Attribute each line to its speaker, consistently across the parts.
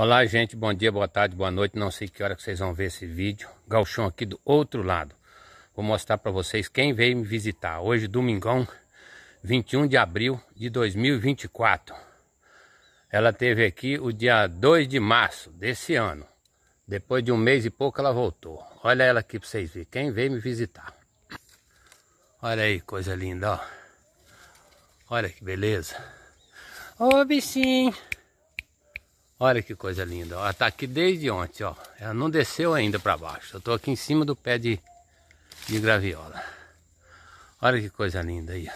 Speaker 1: Olá gente, bom dia, boa tarde, boa noite, não sei que hora que vocês vão ver esse vídeo Galchão aqui do outro lado Vou mostrar para vocês quem veio me visitar Hoje, domingão, 21 de abril de 2024 Ela teve aqui o dia 2 de março desse ano Depois de um mês e pouco ela voltou Olha ela aqui para vocês verem, quem veio me visitar Olha aí, coisa linda, ó Olha que beleza Ô, bichinho Olha que coisa linda, ela tá aqui desde ontem, ó. Ela não desceu ainda para baixo. Eu tô aqui em cima do pé de, de graviola. Olha que coisa linda aí.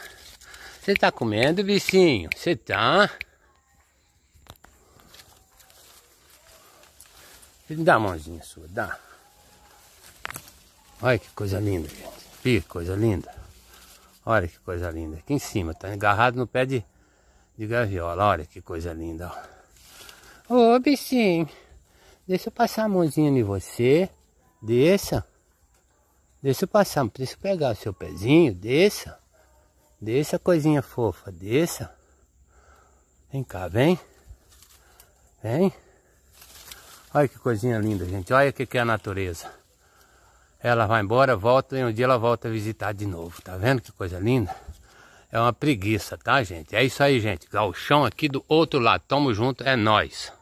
Speaker 1: Você tá comendo, bichinho? Você tá? Me dá a mãozinha sua, dá. Olha que coisa linda, gente. Que coisa linda. Olha que coisa linda. Aqui em cima, tá agarrado no pé de, de graviola. Olha que coisa linda, ó. Ô, bichinho. Deixa eu passar a mãozinha em você. Desça. Deixa eu passar. preciso pegar o seu pezinho. Desça. Desça, coisinha fofa. Desça. Vem cá, vem. Vem. Olha que coisinha linda, gente. Olha o que, que é a natureza. Ela vai embora, volta e um dia ela volta a visitar de novo. Tá vendo que coisa linda? É uma preguiça, tá, gente? É isso aí, gente. Galchão aqui do outro lado. Tamo junto, é nós.